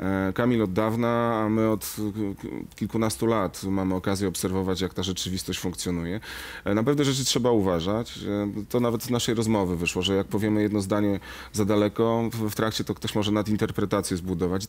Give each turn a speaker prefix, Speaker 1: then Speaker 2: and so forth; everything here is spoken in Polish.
Speaker 1: E, Kamil od dawna, a my od e, kilkunastu lat mamy okazję obserwować, jak ta rzeczywistość funkcjonuje. E, na pewne rzeczy trzeba uważać. To nawet z naszej rozmowy wyszło, że jak powiemy jedno zdanie za daleko, w trakcie to ktoś może nadinterpretację zbudować.